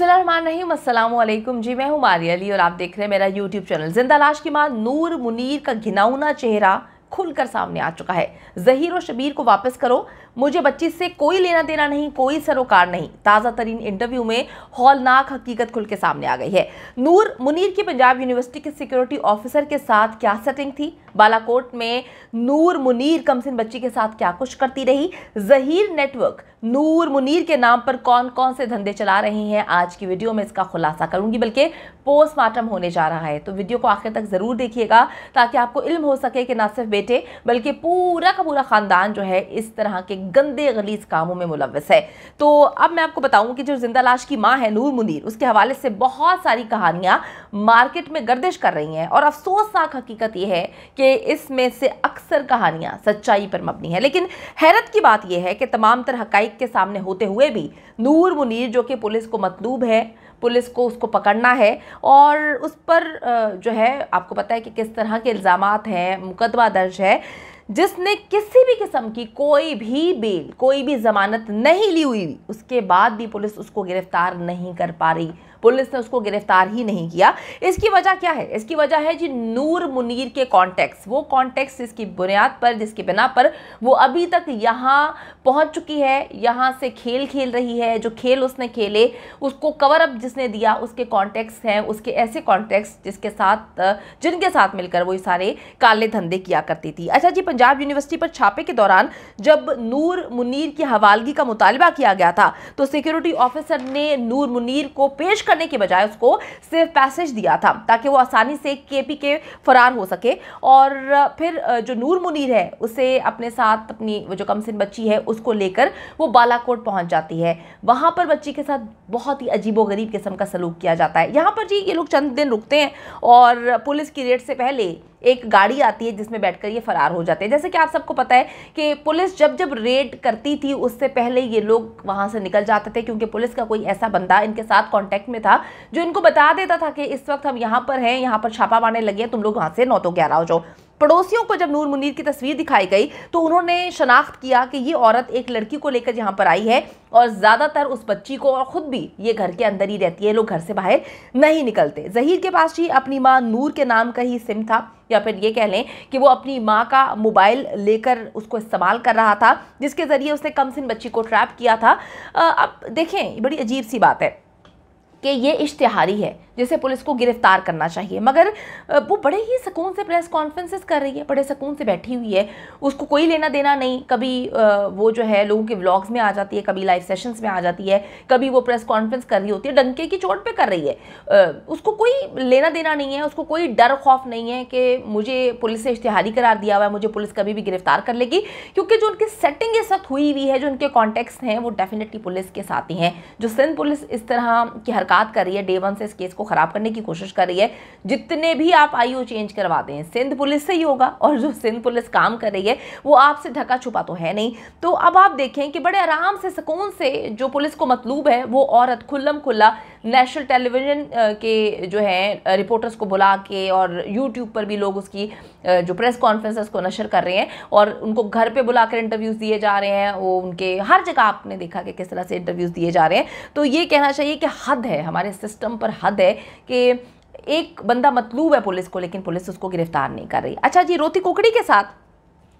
बिस्मिल्लाम जी मैं हूँ मारिया अली और आप देख रहे हैं मेरा यूट्यूब चैनल जिंदा लाश की मां नूर मुनीर का घिनौना चेहरा खुलकर सामने आ चुका है जहीर और शबीर को वापस करो मुझे बच्ची से कोई लेना देना नहीं कोई सरोकार नहीं ताज़ा तरीन इंटरव्यू में हॉलनाक हकीकत खुल के सामने आ गई है नूर मुनीर की पंजाब यूनिवर्सिटी के सिक्योरिटी ऑफिसर के साथ क्या सेटिंग थी बालाकोट में नूर मुनीर कमसिन बच्ची के साथ क्या कुछ करती रही जहीर नेटवर्क नूर मुनीर के नाम पर कौन कौन से धंधे चला रहे हैं आज की वीडियो में इसका खुलासा करूंगी बल्कि पोस्टमार्टम होने जा रहा है तो वीडियो को आखिर तक ज़रूर देखिएगा ताकि आपको इल्म हो सके कि ना सिर्फ बेटे बल्कि पूरा का पूरा ख़ानदान जो है इस तरह के गंदे गलीज कामों में मुलवस है तो अब मैं आपको बताऊं कि जो जिंदा लाश की माँ है नूर मुनीर उसके हवाले से बहुत सारी कहानियाँ मार्केट में गर्दिश कर रही हैं और अफसोसनाक हकीकत यह है कि इसमें से अक्सर कहानियाँ सच्चाई पर मबनी है लेकिन हैरत की बात यह है कि तमाम तरह हकाइक के सामने होते हुए भी नूर मुनीर जो कि पुलिस को मतलूब है पुलिस को उसको पकड़ना है और उस पर जो है आपको पता है कि किस तरह के इल्ज़ाम हैं मुकदमा दर्ज है जिसने किसी भी किस्म की कोई भी बेल कोई भी ज़मानत नहीं ली हुई उसके बाद भी पुलिस उसको गिरफ्तार नहीं कर पा रही पुलिस ने उसको गिरफ्तार ही नहीं किया इसकी वजह क्या है इसकी वजह है जी नूर मुनीर के कॉन्टेक्ट वो कॉन्टेक्ट जिसकी बुनियाद पर जिसकी बिना पर वो अभी तक यहाँ पहुँच चुकी है यहाँ से खेल खेल रही है जो खेल उसने खेले उसको कवर अप जिसने दिया उसके कॉन्टेक्ट हैं उसके ऐसे कॉन्टेक्ट जिसके साथ जिनके साथ मिलकर वो सारे काले धंधे किया करती थी अच्छा जी पंजाब यूनिवर्सिटी पर छापे के दौरान जब नूर मुनीर की हवालगी का मुतालबा किया गया था तो सिक्योरिटी ऑफिसर ने नूर मुनीर को पेश कर करने के बजाय उसको सिर्फ पैसेज दिया था ताकि वो आसानी से केपी के फरार हो सके और फिर जो नूर मुनीर है उसे अपने साथ अपनी जो कमसिन बच्ची है उसको लेकर वो बालाकोट पहुंच जाती है वहाँ पर बच्ची के साथ बहुत ही अजीबोगरीब किस्म का सलूक किया जाता है यहाँ पर जी ये लोग चंद दिन रुकते हैं और पुलिस की रेड से पहले एक गाड़ी आती है जिसमें बैठकर ये फरार हो जाते हैं जैसे कि आप सबको पता है कि पुलिस जब जब रेड करती थी उससे पहले ये लोग वहाँ से निकल जाते थे क्योंकि पुलिस का कोई ऐसा बंदा इनके साथ कॉन्टेक्ट में था जो इनको बता देता था कि इस वक्त हम यहाँ पर हैं यहाँ पर छापा मारने लगे तुम लोग वहाँ से नौ तो ग्यारह हो जाओ पड़ोसियों को जब नूर मुनीर की तस्वीर दिखाई गई तो उन्होंने शनाख्त किया कि ये औरत एक लड़की को लेकर यहाँ पर आई है और ज़्यादातर उस बच्ची को और ख़ुद भी ये घर के अंदर ही रहती है लोग घर से बाहर नहीं निकलते जहीर के पास ही अपनी माँ नूर के नाम का ही सिम था या फिर ये कह लें कि वो अपनी माँ का मोबाइल लेकर उसको इस्तेमाल कर रहा था जिसके ज़रिए उसने कम सिन बच्ची को ट्रैप किया था अब देखें बड़ी अजीब सी बात है कि ये इश्तिहारी है जिसे पुलिस को गिरफ्तार करना चाहिए मगर वो बड़े ही सुकून से प्रेस कॉन्फ्रेंसेस कर रही है बड़े सुकून से बैठी हुई है उसको कोई लेना देना नहीं कभी वो जो है लोगों के व्लॉग्स में आ जाती है कभी लाइव सेशंस में आ जाती है कभी वो प्रेस कॉन्फ्रेंस कर रही होती है डंके की चोट पे कर रही है उसको कोई लेना देना नहीं है उसको कोई डर खौफ नहीं है कि मुझे पुलिस ने इश्तिहारी करार दिया हुआ है मुझे पुलिस कभी भी गिरफ्तार कर लेगी क्योंकि जो उनकी सेटिंग इस वक्त हुई हुई है जो उनके कॉन्टेक्ट हैं वो डेफिनेटली पुलिस के साथ ही हैं जो सिंध पुलिस इस तरह की हरकत बात कर रही है डे वन से इस केस को ख़राब करने की कोशिश कर रही है जितने भी आप आईओ चेंज करवाते हैं सिंध पुलिस से ही होगा और जो सिंध पुलिस काम कर रही है वो आपसे ढका छुपा तो है नहीं तो अब आप देखें कि बड़े आराम से सुकून से जो पुलिस को मतलूब है वो औरत खुल्लम खुल्ला नेशनल टेलीविज़न के जो है रिपोर्टर्स को बुला के और यूट्यूब पर भी लोग उसकी जो प्रेस कॉन्फ्रेंसेस को नशर कर रहे हैं और उनको घर पे बुलाकर इंटरव्यूज़ दिए जा रहे हैं वो उनके हर जगह आपने देखा कि किस तरह से इंटरव्यूज़ दिए जा रहे हैं तो ये कहना चाहिए कि हद है हमारे सिस्टम पर हद है कि एक बंदा मतलूब है पुलिस को लेकिन पुलिस उसको गिरफ्तार नहीं कर रही अच्छा जी रोती कुकड़ी के साथ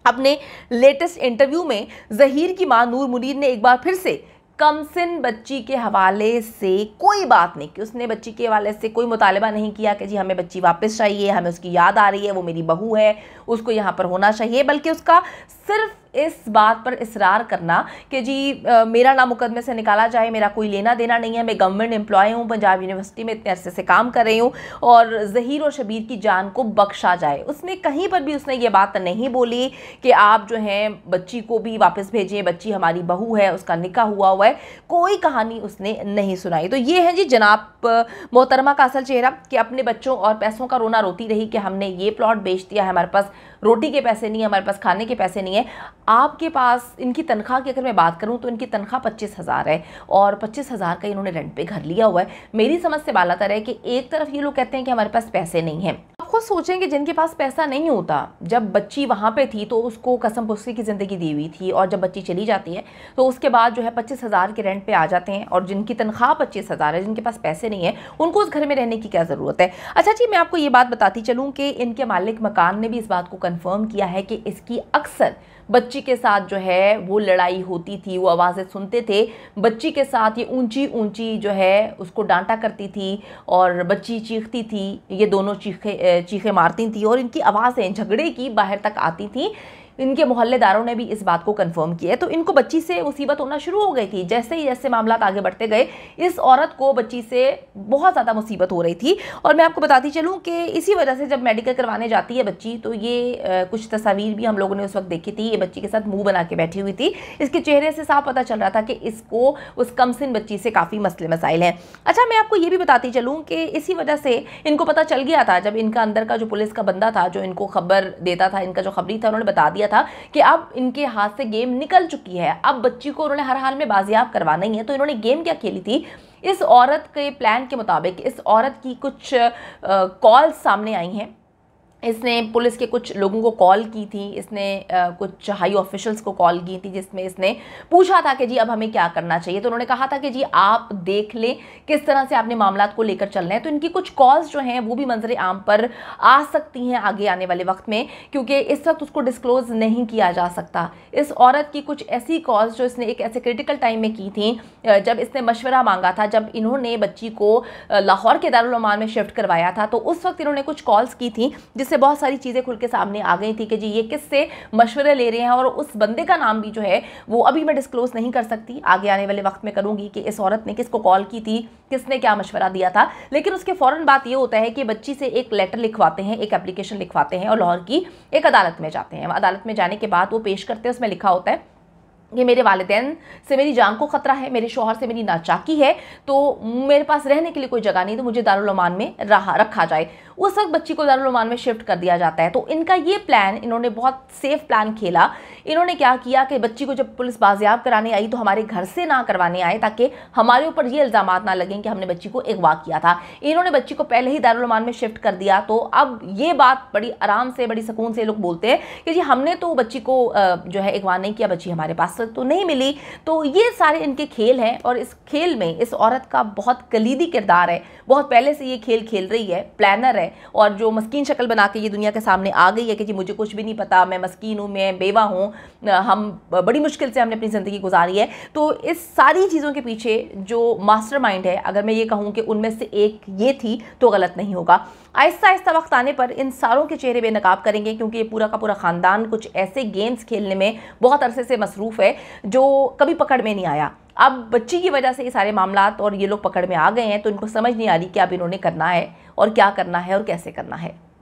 अपने लेटेस्ट इंटरव्यू में जहीर की मां नूर मुनीर ने एक बार फिर से कमसिन बच्ची के हवाले से कोई बात नहीं कि उसने बच्ची के हवाले से कोई मुतालबा नहीं किया कि जी हमें बच्ची वापस चाहिए हमें उसकी याद आ रही है वो मेरी बहू है उसको यहाँ पर होना चाहिए बल्कि उसका सिर्फ इस बात पर इसरार करना कि जी आ, मेरा नाम मुकदमे से निकाला जाए मेरा कोई लेना देना नहीं है मैं गवर्नमेंट एम्प्लॉय हूँ पंजाब यूनिवर्सिटी में इतने अरसे से काम कर रही हूँ और जहीर और शबीर की जान को बख्शा जाए उसने कहीं पर भी उसने ये बात नहीं बोली कि आप जो हैं बच्ची को भी वापस भेजें बच्ची हमारी बहू है उसका निका हुआ हुआ है कोई कहानी उसने नहीं सुनाई तो ये है जी जनाब मोहतरमा का असल चेहरा कि अपने बच्चों और पैसों का रोना रोती रही कि हमने ये प्लॉट बेच दिया है हमारे पास रोटी के पैसे नहीं है हमारे पास खाने के पैसे नहीं है आपके पास इनकी तनख्वाह की अगर मैं बात करूँ तो इनकी तनख्वाह पच्चीस हज़ार है और पच्चीस हज़ार का इन्होंने रेंट पे घर लिया हुआ है मेरी समझ से बाला तरह है कि एक तरफ ये लोग कहते हैं कि हमारे पास पैसे नहीं हैं आप खुद सोचें कि जिनके पास पैसा नहीं होता जब बच्ची वहाँ पे थी तो उसको कसम पुस्ती की ज़िंदगी दी हुई थी और जब बच्ची चली जाती है तो उसके बाद जो है पच्चीस हज़ार के रेंट पर आ जाते हैं और जिनकी तनख्वाह पच्चीस हज़ार है जिनके पास पैसे नहीं है उनको उस घर में रहने की क्या ज़रूरत है अच्छा जी मैं आपको ये बात बताती चलूँ कि इनके मालिक मकान ने भी इस बात को कन्फर्म किया है कि इसकी अक्सर बच्ची के साथ जो है वो लड़ाई होती थी वो आवाज़ें सुनते थे बच्ची के साथ ये ऊंची ऊंची जो है उसको डांटा करती थी और बच्ची चीखती थी ये दोनों चीखे चीखे मारती थी और इनकी आवाज़ें झगड़े की बाहर तक आती थी इनके मोहल्लेदारों ने भी इस बात को कन्फर्म किया तो इनको बच्ची से मुसीबत होना शुरू हो गई थी जैसे ही जैसे मामला आगे बढ़ते गए इस औरत को बच्ची से बहुत ज़्यादा मुसीबत हो रही थी और मैं आपको बताती चलूँ कि इसी वजह से जब मेडिकल करवाने जाती है बच्ची तो ये कुछ तस्वीर भी हम लोगों ने उस वक्त देखी थी ये बच्ची के साथ मुँह बना के बैठी हुई थी इसके चेहरे से साफ पता चल रहा था कि इसको उस कमसिन बच्ची से काफ़ी मसले मसाइल हैं अच्छा मैं आपको ये भी बताती चलूँ कि इसी वजह से इनको पता चल गया था जब इनका अंदर का जो पुलिस का बंदा था जो इनको खबर देता था इनका जो खबरी था उन्होंने बता दिया दिया था कि अब इनके हाथ से गेम निकल चुकी है अब बच्ची को उन्होंने हर हाल में बाजियाब करवाना ही है तो इन्होंने गेम क्या खेली थी इस औरत के प्लान के मुताबिक इस औरत की कुछ कॉल्स सामने आई हैं इसने पुलिस के कुछ लोगों को कॉल की थी इसने कुछ हाई ऑफिशल्स को कॉल की थी जिसमें इसने पूछा था कि जी अब हमें क्या करना चाहिए तो उन्होंने कहा था कि जी आप देख लें किस तरह से आपने मामला को लेकर चल रहे हैं तो इनकी कुछ कॉल्स जो हैं वो भी मंजर आम पर आ सकती हैं आगे आने वाले वक्त में क्योंकि इस वक्त उसको डिस्क्लोज नहीं किया जा सकता इस औरत की कुछ ऐसी कॉल्स जो इसने एक ऐसे क्रिटिकल टाइम में की थी जब इसने मशवरा मांगा था जब इन्होंने बच्ची को लाहौर के दारुलमान में शिफ्ट करवाया था तो उस वक्त इन्होंने कुछ कॉल्स की थी जिससे से बहुत सारी चीज़ें खुल के सामने आ गई थी कि जी ये किससे मशवरे ले रहे हैं और उस बंदे का नाम भी जो है वो अभी मैं डिस्क्लोज़ नहीं कर सकती आगे आने वाले वक्त में करूँगी कि इस औरत ने किसको कॉल की थी किसने क्या मशवरा दिया था लेकिन उसके फौरन बात ये होता है कि बच्ची से एक लेटर लिखवाते हैं एक एप्लीकेशन लिखवाते हैं और लाहौर की एक अदालत में जाते हैं अदालत में जाने के बाद वो पेश करते हैं उसमें लिखा होता है ये मेरे वालदेन से मेरी जान को ख़तरा है मेरे शोहर से मेरी नाचाकी है तो मेरे पास रहने के लिए कोई जगह नहीं तो मुझे दारुलमान में रहा रखा जाए उस वक्त बच्ची को दारुलमान में शिफ्ट कर दिया जाता है तो इनका ये प्लान इन्होंने बहुत सेफ प्लान खेला इन्होंने क्या किया कि बच्ची को जब पुलिस बाजियाब कराने आई तो हमारे घर से ना करवाने आए ताकि हमारे ऊपर ये इल्ज़ाम ना लगें कि हमने बच्ची को अगवा किया था इन्होंने बच्ची को पहले ही दारुलमान में शिफ्ट कर दिया तो अब ये बात बड़ी आराम से बड़ी सुकून से लोग बोलते हैं कि जी हमने तो बच्ची को जो है अगवा नहीं किया बच्ची हमारे पास इजाज़त तो नहीं मिली तो ये सारे इनके खेल हैं और इस खेल में इस औरत का बहुत कलीदी किरदार है बहुत पहले से ये खेल खेल रही है प्लानर है और जो मस्किन शक्ल बना के ये दुनिया के सामने आ गई है कि जी मुझे कुछ भी नहीं पता मैं मस्किन हूँ मैं बेवा हूँ हम बड़ी मुश्किल से हमने अपनी ज़िंदगी गुजारी है तो इस सारी चीज़ों के पीछे जो मास्टर है अगर मैं ये कहूँ कि उनमें से एक ये थी तो गलत नहीं होगा आहिस्ता आहिस्ता वक्त आने पर इन सारों के चेहरे बेनकाब करेंगे क्योंकि ये पूरा का पूरा ख़ानदान कुछ ऐसे गेम्स खेलने में बहुत अरसे से मसरूफ़ है जो कभी पकड़ में नहीं आया अब बच्ची की वजह से ये सारे मामला और ये लोग पकड़ में आ गए हैं तो इनको समझ नहीं आ रही कि अब इन्होंने करना है और क्या करना है और कैसे करना है